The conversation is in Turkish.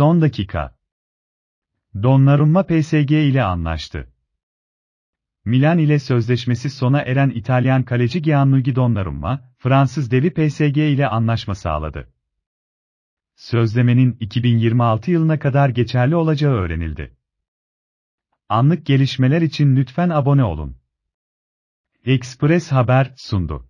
Son dakika. Donnarumma PSG ile anlaştı. Milan ile sözleşmesi sona eren İtalyan kaleci Gianluigi Donnarumma, Fransız devi PSG ile anlaşma sağladı. Sözlemenin 2026 yılına kadar geçerli olacağı öğrenildi. Anlık gelişmeler için lütfen abone olun. Express Haber sundu.